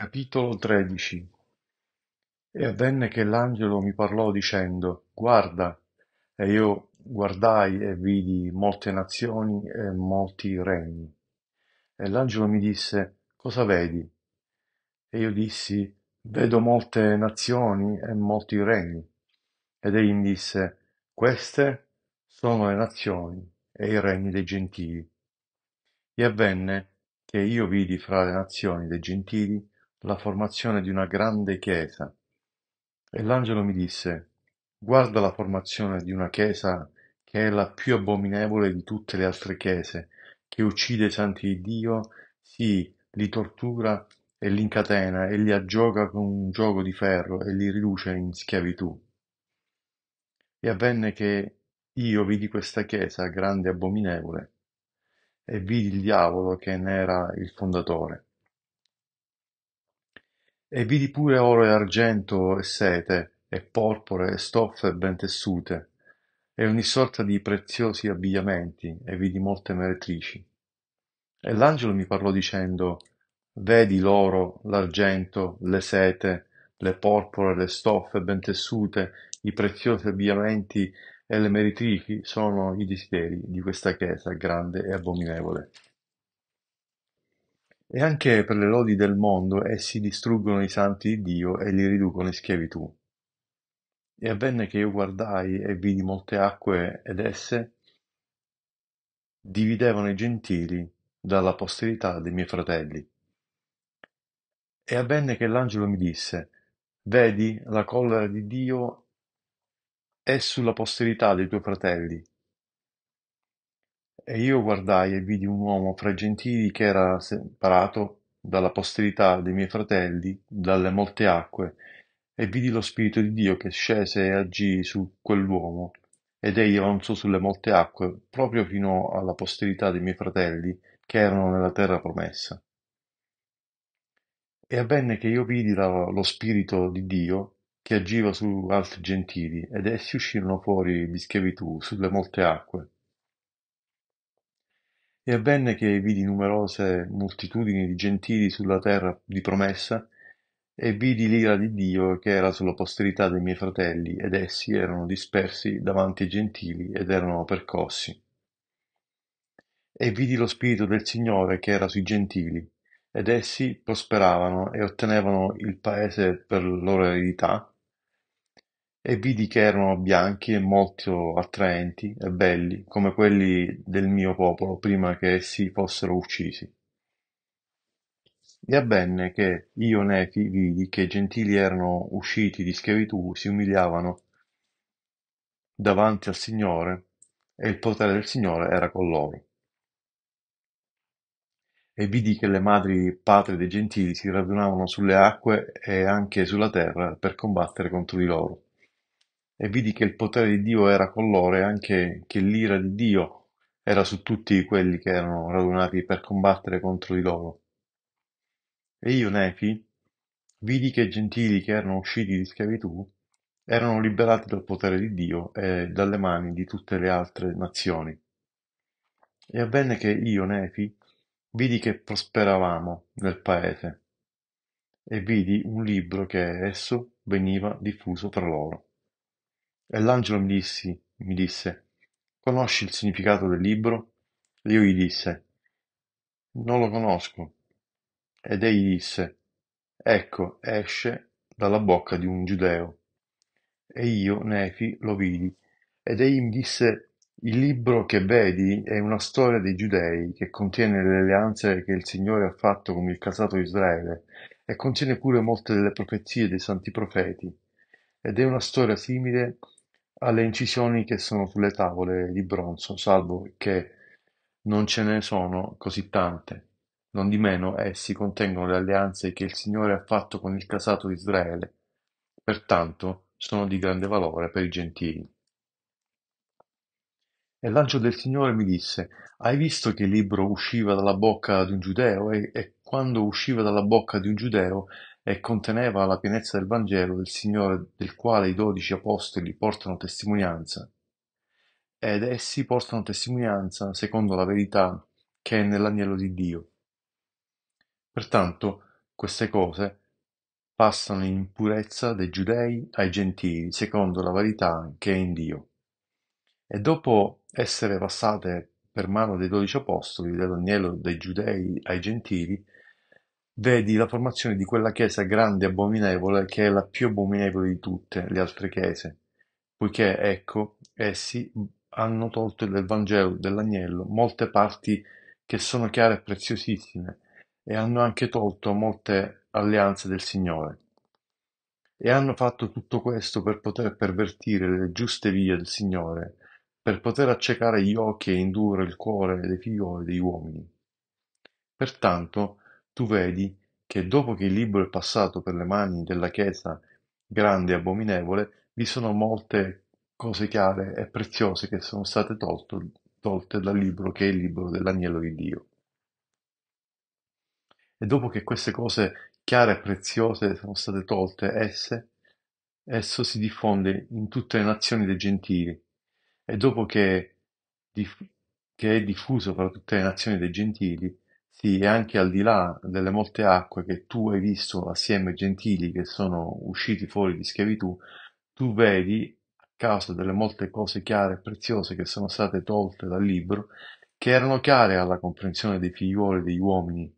Capitolo 13 E avvenne che l'angelo mi parlò dicendo, Guarda, e io guardai e vidi molte nazioni e molti regni. E l'angelo mi disse, Cosa vedi? E io dissi, Vedo molte nazioni e molti regni. Ed egli mi disse, Queste sono le nazioni e i regni dei gentili. E avvenne che io vidi fra le nazioni dei gentili la formazione di una grande chiesa. E l'angelo mi disse, guarda la formazione di una chiesa che è la più abominevole di tutte le altre chiese, che uccide i santi di Dio, sì, li tortura e li incatena e li aggioga con un gioco di ferro e li riduce in schiavitù. E avvenne che io vidi questa chiesa grande e abominevole, e vidi il diavolo che ne era il fondatore e vidi pure oro e argento e sete, e porpore e stoffe ben tessute, e ogni sorta di preziosi abbigliamenti, e vidi molte meretrici. E l'angelo mi parlò dicendo, Vedi l'oro, l'argento, le sete, le porpore, le stoffe ben tessute, i preziosi abbigliamenti e le meretrici sono i desideri di questa chiesa grande e abominevole. E anche per le lodi del mondo essi distruggono i santi di Dio e li riducono in schiavitù. E avvenne che io guardai e vidi molte acque ed esse dividevano i gentili dalla posterità dei miei fratelli. E avvenne che l'angelo mi disse, vedi la collera di Dio è sulla posterità dei tuoi fratelli, e io guardai e vidi un uomo fra i gentili che era separato dalla posterità dei miei fratelli dalle molte acque, e vidi lo Spirito di Dio che scese e agì su quell'uomo, ed egli avanzò sulle molte acque, proprio fino alla posterità dei miei fratelli, che erano nella terra promessa. E avvenne che io vidi lo Spirito di Dio che agiva su altri gentili, ed essi uscirono fuori di schiavitù sulle molte acque e avvenne che vidi numerose moltitudini di gentili sulla terra di promessa, e vidi l'ira di Dio che era sulla posterità dei miei fratelli, ed essi erano dispersi davanti ai gentili ed erano percossi. E vidi lo spirito del Signore che era sui gentili, ed essi prosperavano e ottenevano il paese per loro eredità, e vidi che erano bianchi e molto attraenti e belli come quelli del mio popolo prima che essi fossero uccisi. E avvenne che io Nefi vidi che i gentili erano usciti di schiavitù, si umiliavano davanti al Signore, e il potere del Signore era con loro. E vidi che le madri patrie dei gentili si radunavano sulle acque e anche sulla terra per combattere contro di loro e vidi che il potere di Dio era con loro e anche che l'ira di Dio era su tutti quelli che erano radunati per combattere contro di loro. E io, Nefi, vidi che i gentili che erano usciti di schiavitù erano liberati dal potere di Dio e dalle mani di tutte le altre nazioni. E avvenne che io, Nefi, vidi che prosperavamo nel paese e vidi un libro che esso veniva diffuso tra loro e l'angelo mi dissi mi disse conosci il significato del libro e io gli disse non lo conosco ed egli disse ecco esce dalla bocca di un giudeo e io nefi lo vidi ed egli mi disse il libro che vedi è una storia dei giudei che contiene le alleanze che il Signore ha fatto con il casato di Israele e contiene pure molte delle profezie dei santi profeti ed è una storia simile a alle incisioni che sono sulle tavole di bronzo, salvo che non ce ne sono così tante. Nondimeno essi contengono le alleanze che il Signore ha fatto con il casato di Israele, pertanto sono di grande valore per i gentili. E l'angelo del Signore mi disse, hai visto che il libro usciva dalla bocca di un giudeo e, e quando usciva dalla bocca di un giudeo e conteneva la pienezza del Vangelo del Signore del quale i dodici apostoli portano testimonianza. Ed essi portano testimonianza secondo la verità che è nell'agnello di Dio. Pertanto queste cose passano in purezza dai giudei ai gentili secondo la verità che è in Dio. E dopo essere passate per mano dei dodici apostoli, dall'agnello dei giudei ai gentili, vedi la formazione di quella chiesa grande e abominevole che è la più abominevole di tutte le altre chiese, poiché, ecco, essi hanno tolto del Vangelo dell'agnello molte parti che sono chiare e preziosissime, e hanno anche tolto molte alleanze del Signore. E hanno fatto tutto questo per poter pervertire le giuste vie del Signore, per poter accecare gli occhi e indurre il cuore dei figlioli degli uomini. Pertanto, tu vedi che dopo che il libro è passato per le mani della Chiesa grande e abominevole, vi sono molte cose chiare e preziose che sono state tolto, tolte dal libro che è il libro dell'agnello di Dio. E dopo che queste cose chiare e preziose sono state tolte, esse, esso si diffonde in tutte le nazioni dei gentili. E dopo che, diff- che è diffuso fra tutte le nazioni dei gentili, sì, e anche al di là delle molte acque che tu hai visto assieme ai gentili che sono usciti fuori di schiavitù, tu vedi, a causa delle molte cose chiare e preziose che sono state tolte dal libro, che erano care alla comprensione dei figliuoli degli uomini,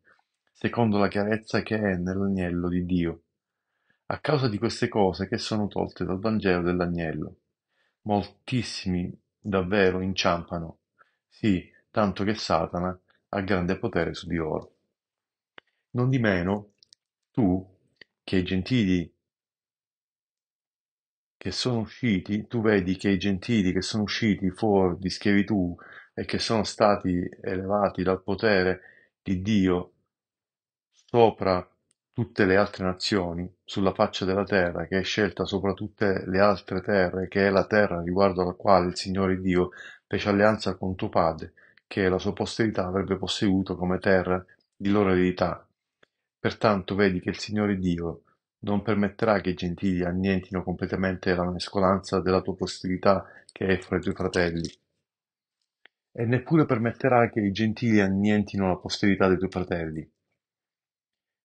secondo la chiarezza che è nell'agnello di Dio. A causa di queste cose che sono tolte dal Vangelo dell'agnello, moltissimi davvero inciampano, sì, tanto che Satana ha grande potere su di loro. Non di meno, tu, che i gentili che sono usciti, tu vedi che i gentili che sono usciti fuori di schiavitù e che sono stati elevati dal potere di Dio sopra tutte le altre nazioni sulla faccia della terra, che è scelta sopra tutte le altre terre, che è la terra riguardo alla quale il Signore Dio fece alleanza con tuo padre, che la sua posterità avrebbe posseduto come terra di loro eredità. Pertanto vedi che il Signore Dio non permetterà che i gentili annientino completamente la mescolanza della tua posterità che è fra i tuoi fratelli, e neppure permetterà che i gentili annientino la posterità dei tuoi fratelli.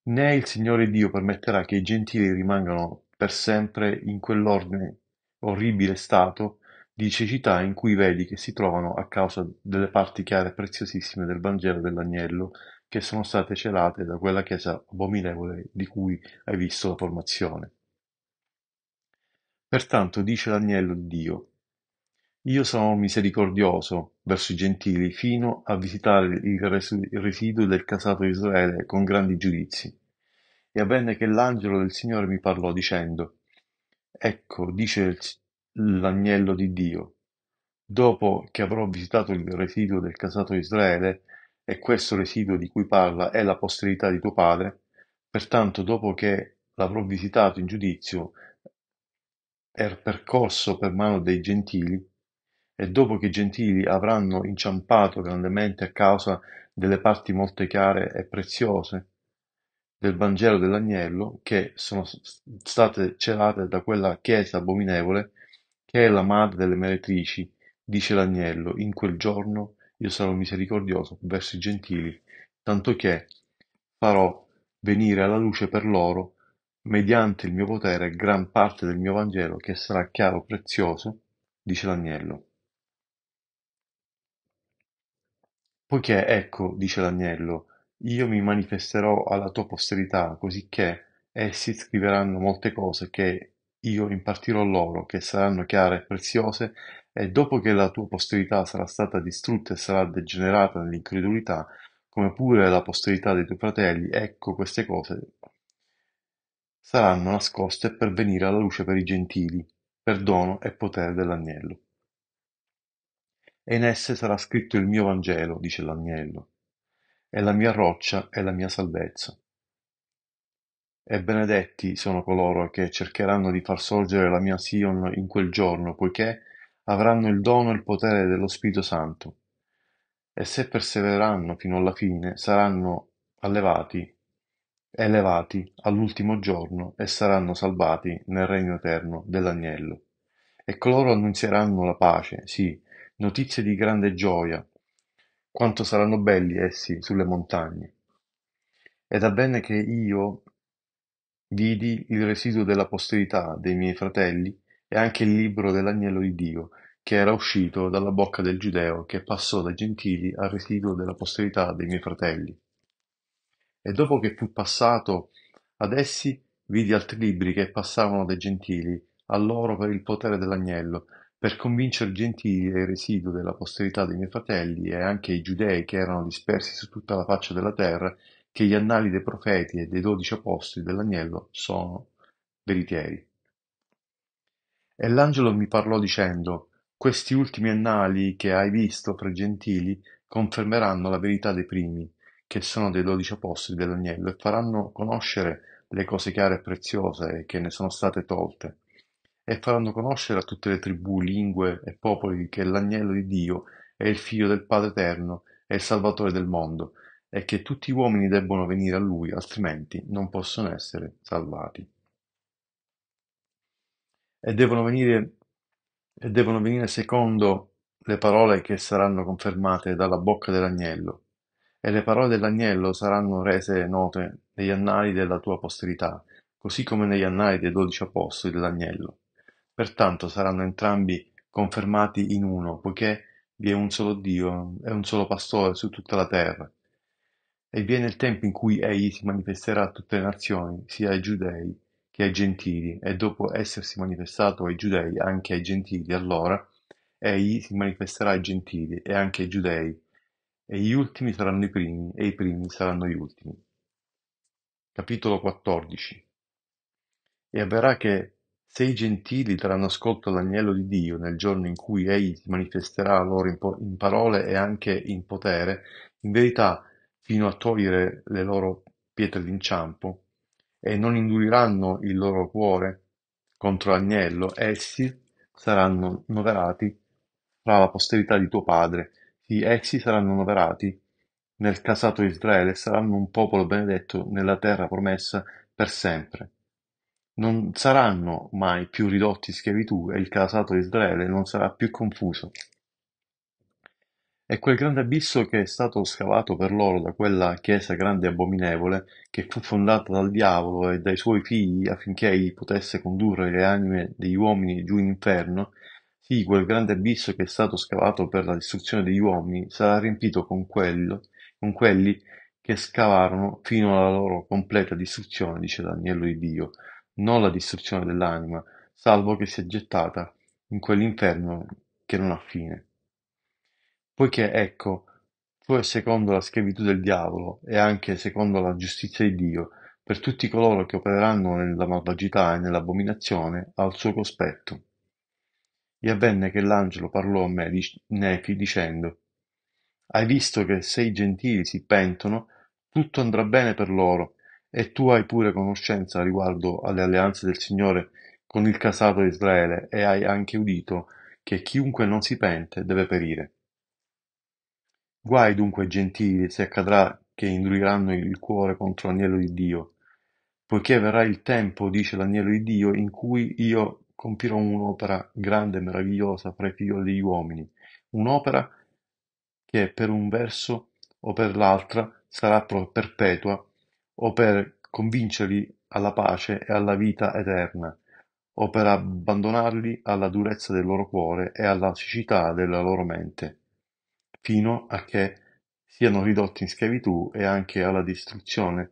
Né il Signore Dio permetterà che i gentili rimangano per sempre in quell'ordine orribile stato di cecità in cui vedi che si trovano a causa delle parti chiare e preziosissime del Vangelo dell'Agnello che sono state celate da quella Chiesa abominevole di cui hai visto la formazione. Pertanto dice l'agnello di Dio, io sono misericordioso verso i gentili fino a visitare il residuo del casato di Israele con grandi giudizi. E avvenne che l'angelo del Signore mi parlò dicendo, Ecco, dice il Signore, l'agnello di Dio, dopo che avrò visitato il residuo del casato Israele, e questo residuo di cui parla è la posterità di tuo padre, pertanto dopo che l'avrò visitato in giudizio, er percorso per mano dei gentili, e dopo che i gentili avranno inciampato grandemente a causa delle parti molto care e preziose del Vangelo dell'agnello, che sono state celate da quella chiesa abominevole, che è la madre delle meretrici, dice l'agnello, in quel giorno io sarò misericordioso verso i gentili, tanto che farò venire alla luce per loro, mediante il mio potere, gran parte del mio Vangelo che sarà chiaro prezioso, dice l'agnello. Poiché, ecco, dice l'agnello, io mi manifesterò alla tua posterità, cosicché essi scriveranno molte cose che io impartirò loro, che saranno chiare e preziose, e dopo che la tua posterità sarà stata distrutta e sarà degenerata nell'incredulità, come pure la posterità dei tuoi fratelli, ecco queste cose saranno nascoste per venire alla luce per i gentili, perdono e potere dell'agnello. E in esse sarà scritto il mio Vangelo, dice l'agnello, e la mia roccia e la mia salvezza. E benedetti sono coloro che cercheranno di far sorgere la mia Sion in quel giorno, poiché avranno il dono e il potere dello Spirito Santo. E se persevereranno fino alla fine, saranno allevati, elevati all'ultimo giorno e saranno salvati nel regno eterno dell'agnello. E coloro annunzieranno la pace, sì, notizie di grande gioia, quanto saranno belli essi sulle montagne. Ed avvenne che io Vidi il residuo della posterità dei miei fratelli e anche il libro dell'agnello di Dio, che era uscito dalla bocca del giudeo, che passò dai gentili al residuo della posterità dei miei fratelli. E dopo che fu passato ad essi, vidi altri libri che passavano dai gentili a loro per il potere dell'agnello, per convincere i gentili e il residuo della posterità dei miei fratelli e anche i giudei che erano dispersi su tutta la faccia della terra che gli annali dei profeti e dei dodici apostoli dell'agnello sono veritieri. E l'angelo mi parlò dicendo, questi ultimi annali che hai visto fra i gentili confermeranno la verità dei primi, che sono dei dodici apostoli dell'agnello, e faranno conoscere le cose chiare e preziose che ne sono state tolte, e faranno conoscere a tutte le tribù, lingue e popoli che l'agnello di Dio è il figlio del Padre Eterno e il Salvatore del mondo, è che tutti gli uomini debbono venire a lui, altrimenti non possono essere salvati. E devono venire, e devono venire secondo le parole che saranno confermate dalla bocca dell'agnello, e le parole dell'agnello saranno rese note negli annali della tua posterità, così come negli annali dei dodici apostoli dell'agnello. Pertanto saranno entrambi confermati in uno, poiché vi è un solo Dio e un solo pastore su tutta la terra, e viene il tempo in cui egli si manifesterà a tutte le nazioni, sia ai giudei che ai gentili, e dopo essersi manifestato ai giudei anche ai gentili, allora egli si manifesterà ai gentili e anche ai giudei, e gli ultimi saranno i primi, e i primi saranno gli ultimi. Capitolo 14 E avverrà che se i gentili daranno ascolto all'agnello di Dio nel giorno in cui egli si manifesterà loro in, po- in, parole e anche in potere, in verità fino a togliere le loro pietre d'inciampo, e non induriranno il loro cuore contro l'agnello, essi saranno noverati tra la posterità di tuo padre. Sì, essi saranno noverati nel casato di Israele, saranno un popolo benedetto nella terra promessa per sempre. Non saranno mai più ridotti in schiavitù e il casato di Israele non sarà più confuso è quel grande abisso che è stato scavato per loro da quella chiesa grande e abominevole che fu fondata dal diavolo e dai suoi figli affinché egli potesse condurre le anime degli uomini giù in inferno sì quel grande abisso che è stato scavato per la distruzione degli uomini sarà riempito con quello con quelli che scavarono fino alla loro completa distruzione dice l'agnello di dio non la distruzione dell'anima salvo che sia gettata in quell'inferno che non ha fine Poiché ecco, tu è secondo la schiavitù del diavolo, e anche secondo la giustizia di Dio, per tutti coloro che opereranno nella malvagità e nell'abominazione al suo cospetto. E avvenne che l'angelo parlò a me di Nefi dicendo, Hai visto che se i gentili si pentono, tutto andrà bene per loro, e tu hai pure conoscenza riguardo alle alleanze del Signore con il casato di Israele, e hai anche udito che chiunque non si pente deve perire. Guai dunque ai gentili, se accadrà che induliranno il cuore contro l'agnello di Dio, poiché verrà il tempo, dice l'agnello di Dio, in cui io compirò un'opera grande e meravigliosa fra i figlioli degli uomini, un'opera che per un verso o per l'altra sarà perpetua o per convincerli alla pace e alla vita eterna, o per abbandonarli alla durezza del loro cuore e alla siccità della loro mente fino a che siano ridotti in schiavitù e anche alla distruzione,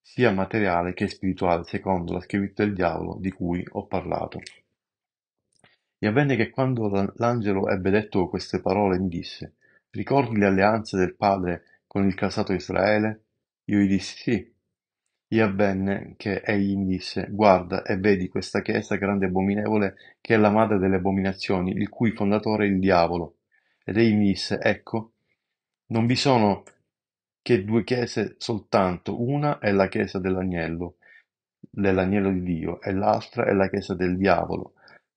sia materiale che spirituale, secondo la schiavitù del diavolo di cui ho parlato. E avvenne che quando l'angelo ebbe detto queste parole mi disse, ricordi le alleanze del padre con il casato Israele? Io gli dissi sì. E avvenne che egli mi disse, guarda e vedi questa chiesa grande e abominevole che è la madre delle abominazioni, il cui fondatore è il diavolo. Ed egli disse, ecco, non vi sono che due chiese soltanto, una è la chiesa dell'agnello, dell'agnello di Dio, e l'altra è la chiesa del diavolo.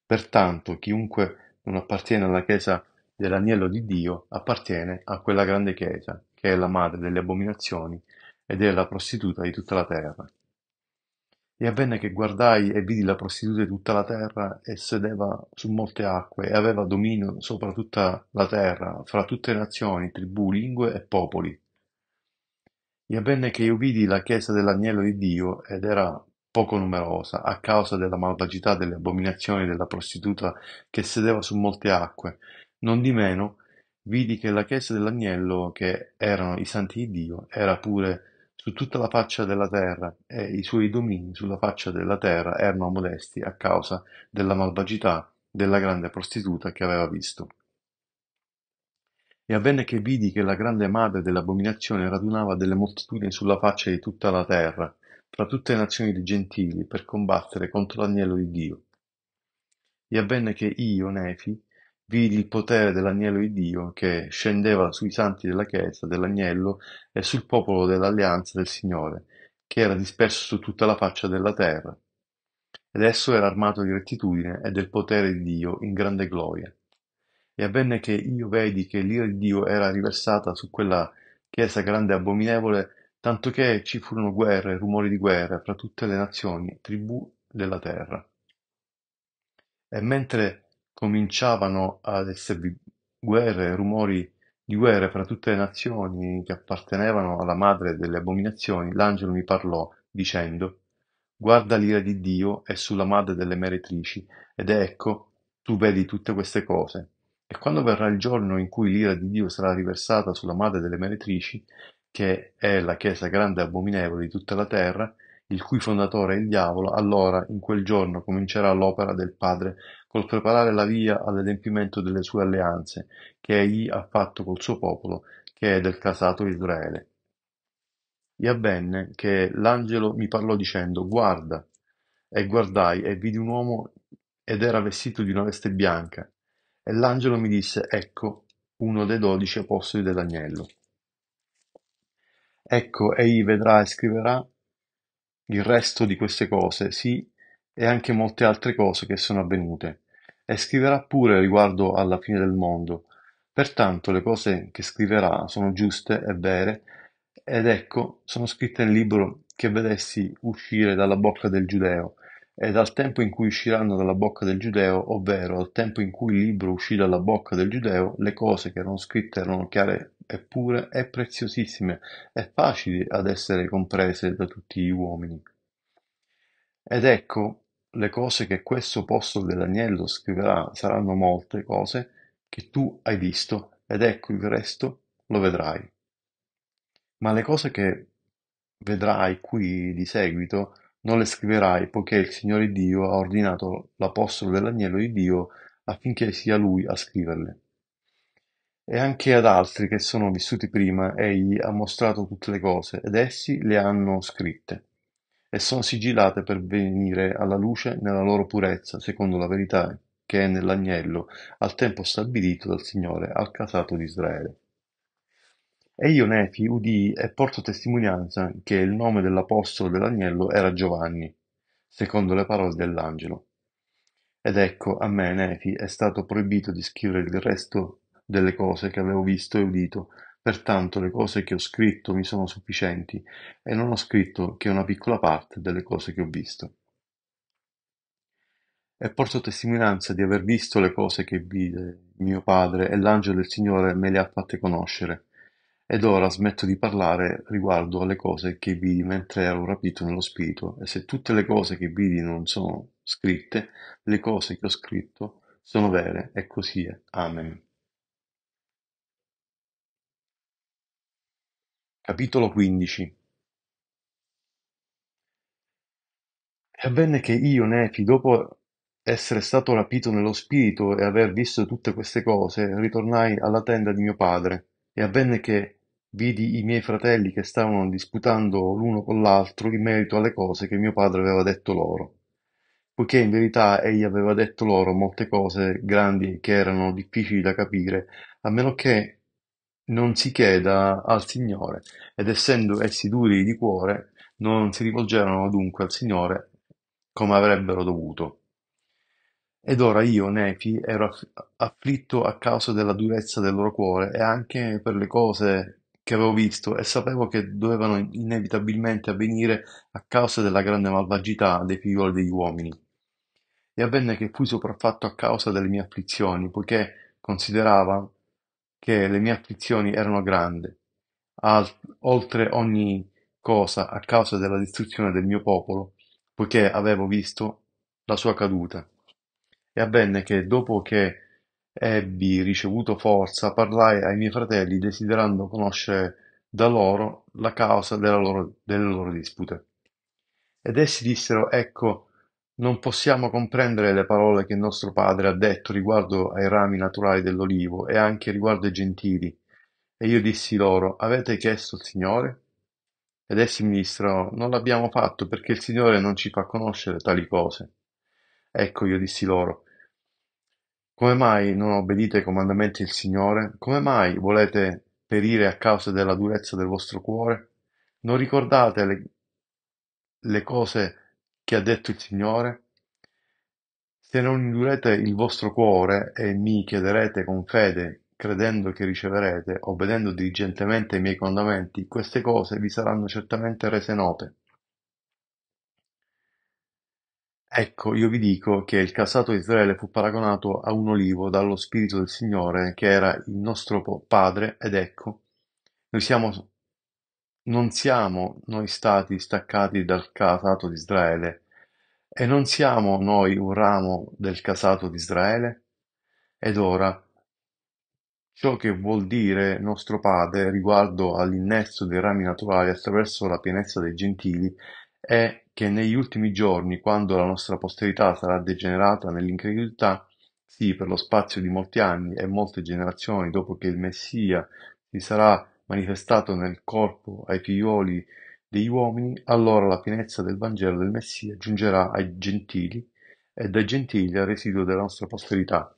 Pertanto, chiunque non appartiene alla chiesa dell'agnello di Dio appartiene a quella grande chiesa, che è la madre delle abominazioni ed è la prostituta di tutta la terra. E avvenne che guardai e vidi la prostituta di tutta la terra e sedeva su molte acque e aveva dominio sopra tutta la terra, fra tutte le nazioni, tribù, lingue e popoli. E avvenne che io vidi la chiesa dell'agnello di Dio ed era poco numerosa a causa della malvagità delle abominazioni della prostituta che sedeva su molte acque. Non di meno vidi che la chiesa dell'agnello, che erano i santi di Dio, era pure su tutta la faccia della terra, e i suoi domini sulla faccia della terra erano molesti a causa della malvagità della grande prostituta che aveva visto. E avvenne che vidi che la grande madre dell'abominazione radunava delle moltitudini sulla faccia di tutta la terra, fra tutte le nazioni di gentili, per combattere contro l'agnello di Dio. E avvenne che io, Nefi, vidi il potere dell'agnello di Dio che scendeva sui santi della Chiesa dell'agnello e sul popolo dell'alleanza del Signore, che era disperso su tutta la faccia della terra. Ed esso era armato di rettitudine e del potere di Dio in grande gloria. E avvenne che io vedi che l'ira di Dio era riversata su quella chiesa grande e abominevole, tanto che ci furono guerre e rumori di guerra fra tutte le nazioni, tribù della terra. E mentre cominciavano ad esservi guerre rumori di guerre fra tutte le nazioni che appartenevano alla madre delle abominazioni, l'angelo mi parlò, dicendo, guarda l'ira di Dio è sulla madre delle meretrici, ed ecco, tu vedi tutte queste cose. E quando verrà il giorno in cui l'ira di Dio sarà riversata sulla madre delle meretrici, che è la chiesa grande e abominevole di tutta la terra, il cui fondatore è il diavolo, allora in quel giorno comincerà l'opera del Padre col preparare la via all'adempimento delle sue alleanze, che egli ha fatto col suo popolo, che è del casato Israele. E avvenne che l'angelo mi parlò dicendo, guarda, e guardai e vidi un uomo ed era vestito di una veste bianca. E l'angelo mi disse, ecco, uno dei dodici apostoli dell'agnello. Ecco, egli vedrà e scriverà il resto di queste cose, sì, e anche molte altre cose che sono avvenute, e scriverà pure riguardo alla fine del mondo. Pertanto le cose che scriverà sono giuste e vere, ed ecco, sono scritte nel libro che vedessi uscire dalla bocca del giudeo, e dal tempo in cui usciranno dalla bocca del giudeo, ovvero al tempo in cui il libro uscì dalla bocca del giudeo, le cose che erano scritte erano chiare eppure è preziosissime è facile ad essere comprese da tutti gli uomini. Ed ecco le cose che questo posto dell'agnello scriverà saranno molte cose che tu hai visto, ed ecco il resto lo vedrai. Ma le cose che vedrai qui di seguito non le scriverai, poiché il Signore Dio ha ordinato l'Apostolo dell'Agnello di Dio affinché sia Lui a scriverle e anche ad altri che sono vissuti prima egli ha mostrato tutte le cose, ed essi le hanno scritte, e sono sigillate per venire alla luce nella loro purezza, secondo la verità che è nell'agnello, al tempo stabilito dal Signore al casato di Israele. E io, Nefi, udii e porto testimonianza che il nome dell'apostolo dell'agnello era Giovanni, secondo le parole dell'angelo. Ed ecco, a me, Nefi, è stato proibito di scrivere il resto delle cose che avevo visto e udito, pertanto le cose che ho scritto mi sono sufficienti e non ho scritto che una piccola parte delle cose che ho visto. E porto testimonianza di aver visto le cose che vide mio padre e l'angelo del Signore me le ha fatte conoscere. Ed ora smetto di parlare riguardo alle cose che vidi mentre ero rapito nello spirito, e se tutte le cose che vidi non sono scritte, le cose che ho scritto sono vere, e così è. Amen. Capitolo 15 E avvenne che io, Nefi, dopo essere stato rapito nello spirito e aver visto tutte queste cose, ritornai alla tenda di mio padre. E avvenne che vidi i miei fratelli che stavano disputando l'uno con l'altro in merito alle cose che mio padre aveva detto loro poiché in verità egli aveva detto loro molte cose grandi che erano difficili da capire, a meno che non si chieda al Signore, ed essendo essi duri di cuore, non si rivolgerono dunque al Signore come avrebbero dovuto. Ed ora io, Nefi, ero afflitto a causa della durezza del loro cuore e anche per le cose che avevo visto e sapevo che dovevano inevitabilmente avvenire a causa della grande malvagità dei figlioli degli uomini. E avvenne che fui sopraffatto a causa delle mie afflizioni, poiché consideravo che le mie afflizioni erano grandi, al- oltre ogni cosa a causa della distruzione del mio popolo, poiché avevo visto la sua caduta. E avvenne che, dopo che ebbi ricevuto forza, parlai ai miei fratelli, desiderando conoscere da loro la causa loro, delle loro dispute. Ed essi dissero, ecco, non possiamo comprendere le parole che nostro Padre ha detto riguardo ai rami naturali dell'olivo e anche riguardo ai gentili. E io dissi loro, avete chiesto il Signore? Ed essi mi dissero, non l'abbiamo fatto perché il Signore non ci fa conoscere tali cose. Ecco, io dissi loro, come mai non obbedite ai comandamenti del Signore? Come mai volete perire a causa della durezza del vostro cuore? Non ricordate le, le cose che ha detto il Signore? Se non indurete il vostro cuore e mi chiederete con fede, credendo che riceverete, obbedendo diligentemente ai miei comandamenti, queste cose vi saranno certamente rese note. Ecco, io vi dico che il casato di Israele fu paragonato a un olivo dallo Spirito del Signore, che era il nostro padre, ed ecco, noi siamo non siamo noi stati staccati dal casato di Israele e non siamo noi un ramo del casato di Israele? Ed ora, ciò che vuol dire nostro Padre riguardo all'innesto dei rami naturali attraverso la pienezza dei gentili è che negli ultimi giorni, quando la nostra posterità sarà degenerata nell'incredulità, sì, per lo spazio di molti anni e molte generazioni dopo che il Messia si sarà manifestato nel corpo ai figlioli degli uomini, allora la pienezza del Vangelo del Messia giungerà ai gentili e dai gentili al residuo della nostra posterità.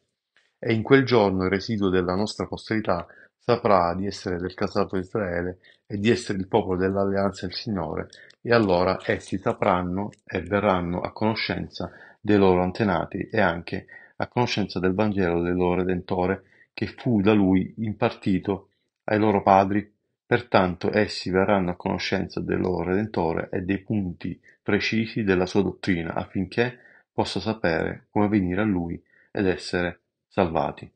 E in quel giorno il residuo della nostra posterità saprà di essere del casato Israele e di essere il popolo dell'alleanza del Signore, e allora essi sapranno e verranno a conoscenza dei loro antenati e anche a conoscenza del Vangelo del loro Redentore che fu da lui impartito ai loro padri, pertanto essi verranno a conoscenza del loro Redentore e dei punti precisi della sua dottrina, affinché possa sapere come venire a lui ed essere salvati.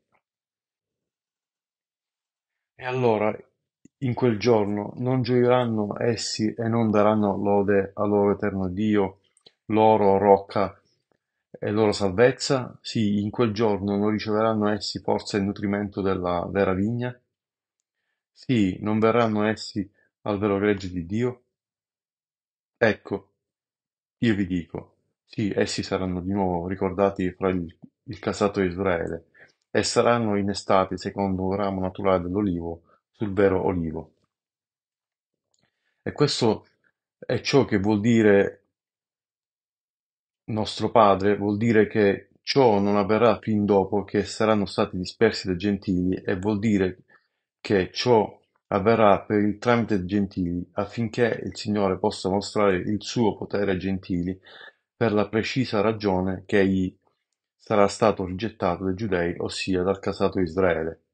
E allora in quel giorno non gioiranno essi e non daranno lode al loro eterno Dio, loro rocca e loro salvezza? Sì, in quel giorno non riceveranno essi forza e nutrimento della vera vigna? Sì, non verranno essi al vero gregge di Dio? Ecco, io vi dico, sì, essi saranno di nuovo ricordati fra il, il casato Israele e saranno innestati secondo un ramo naturale dell'olivo sul vero olivo. E questo è ciò che vuol dire nostro Padre, vuol dire che ciò non avverrà fin dopo che saranno stati dispersi dai gentili e vuol dire che ciò avverrà per il tramite dei Gentili, affinché il Signore possa mostrare il suo potere ai Gentili, per la precisa ragione che egli sarà stato rigettato dai Giudei, ossia dal casato Israele.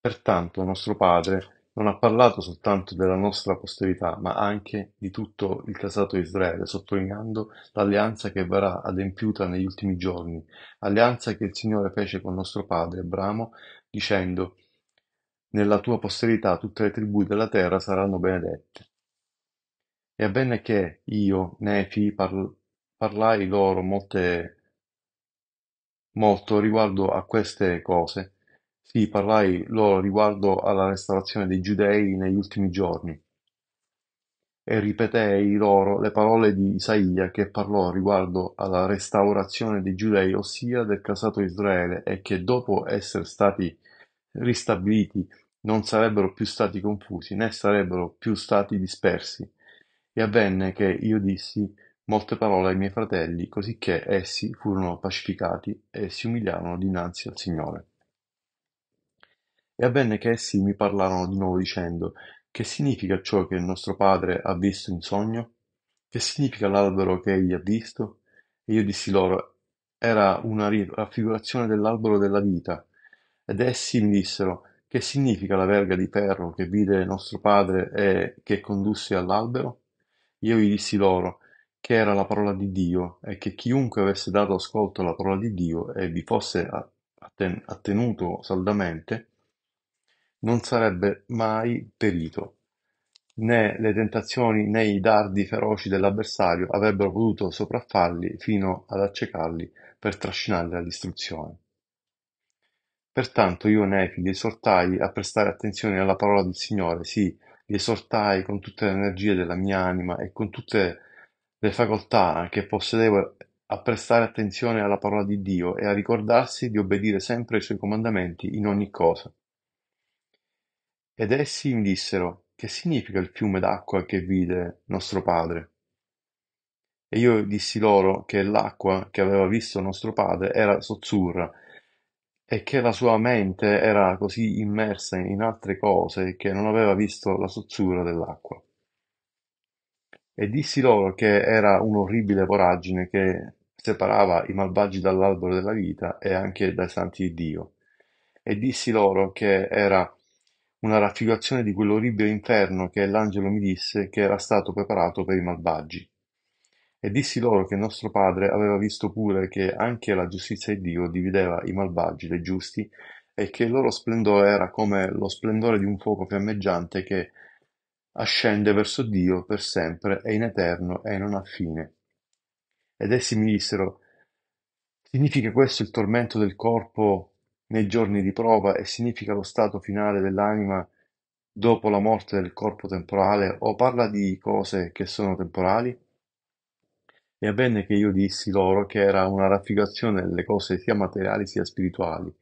Pertanto nostro Padre non ha parlato soltanto della nostra posterità, ma anche di tutto il casato Israele, sottolineando l'alleanza che verrà adempiuta negli ultimi giorni, alleanza che il Signore fece con nostro padre Abramo, dicendo nella tua posterità tutte le tribù della terra saranno benedette. E avvenne che io, Nefi, par- parlai loro molte, molto riguardo a queste cose. Sì, parlai loro riguardo alla restaurazione dei giudei negli ultimi giorni. E ripetei loro le parole di Isaia che parlò riguardo alla restaurazione dei giudei, ossia del casato Israele, e che dopo essere stati ristabiliti non sarebbero più stati confusi, né sarebbero più stati dispersi. E avvenne che io dissi molte parole ai miei fratelli, cosicché essi furono pacificati e si umiliarono dinanzi al Signore. E avvenne che essi mi parlarono di nuovo dicendo, che significa ciò che il nostro padre ha visto in sogno? Che significa l'albero che egli ha visto? E io dissi loro, era una raffigurazione dell'albero della vita. Ed essi mi dissero, che significa la verga di ferro che vide nostro padre e che condusse all'albero? Io gli dissi loro che era la parola di Dio e che chiunque avesse dato ascolto alla parola di Dio e vi fosse attenuto saldamente, non sarebbe mai perito, né le tentazioni né i dardi feroci dell'avversario avrebbero potuto sopraffarli fino ad accecarli per trascinarli alla distruzione. Pertanto io Nefi li esortai a prestare attenzione alla parola del Signore, sì, li esortai con tutte le energie della mia anima e con tutte le facoltà che possedevo a prestare attenzione alla parola di Dio e a ricordarsi di obbedire sempre ai suoi comandamenti in ogni cosa. Ed essi mi dissero, che significa il fiume d'acqua che vide nostro padre? E io dissi loro che l'acqua che aveva visto nostro padre era Sozzurra, e che la sua mente era così immersa in altre cose che non aveva visto la sozzura dell'acqua. E dissi loro che era un'orribile voragine che separava i malvagi dall'albero della vita e anche dai santi di Dio. E dissi loro che era una raffigurazione di quell'orribile inferno che l'angelo mi disse che era stato preparato per i malvagi. E dissi loro che nostro padre aveva visto pure che anche la giustizia di Dio divideva i malvagi dai giusti, e che il loro splendore era come lo splendore di un fuoco fiammeggiante che ascende verso Dio per sempre e in eterno e non ha fine. Ed essi mi dissero, significa questo il tormento del corpo nei giorni di prova e significa lo stato finale dell'anima dopo la morte del corpo temporale o parla di cose che sono temporali? E avvenne che io dissi loro che era una raffigurazione delle cose sia materiali sia spirituali,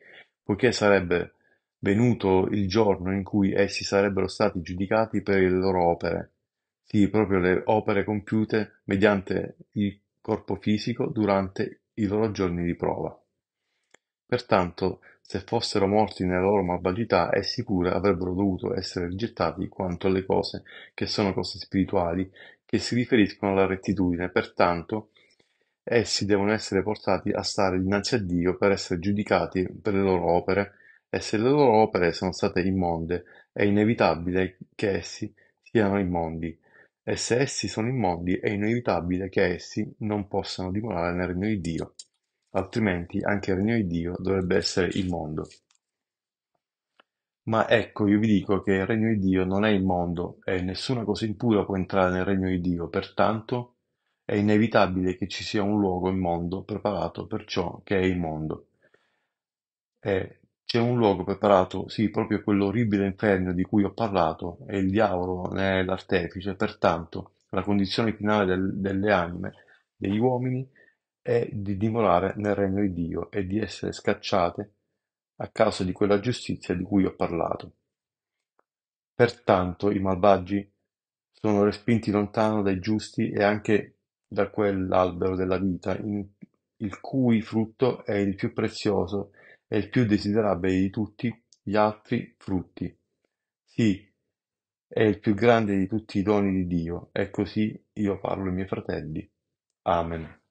poiché sarebbe venuto il giorno in cui essi sarebbero stati giudicati per le loro opere, sì, proprio le opere compiute mediante il corpo fisico durante i loro giorni di prova. Pertanto, se fossero morti nella loro malvagità, essi pure avrebbero dovuto essere rigettati quanto alle cose che sono cose spirituali che si riferiscono alla rettitudine, pertanto essi devono essere portati a stare dinanzi a Dio per essere giudicati per le loro opere e se le loro opere sono state immonde è inevitabile che essi siano immondi e se essi sono immondi è inevitabile che essi non possano dimorare nel regno di Dio, altrimenti anche il regno di Dio dovrebbe essere immondo. Ma ecco io vi dico che il regno di Dio non è immondo, e nessuna cosa impura può entrare nel regno di Dio, pertanto è inevitabile che ci sia un luogo immondo preparato per ciò che è immondo. E eh, c'è un luogo preparato, sì, proprio quell'orribile inferno di cui ho parlato, e il diavolo ne è l'artefice, pertanto la condizione finale del, delle anime, degli uomini, è di dimorare nel regno di Dio e di essere scacciate a causa di quella giustizia di cui ho parlato. Pertanto i malvagi sono respinti lontano dai giusti e anche da quell'albero della vita, in, il cui frutto è il più prezioso e il più desiderabile di tutti gli altri frutti. Sì, è il più grande di tutti i doni di Dio, e così io parlo ai miei fratelli. Amen.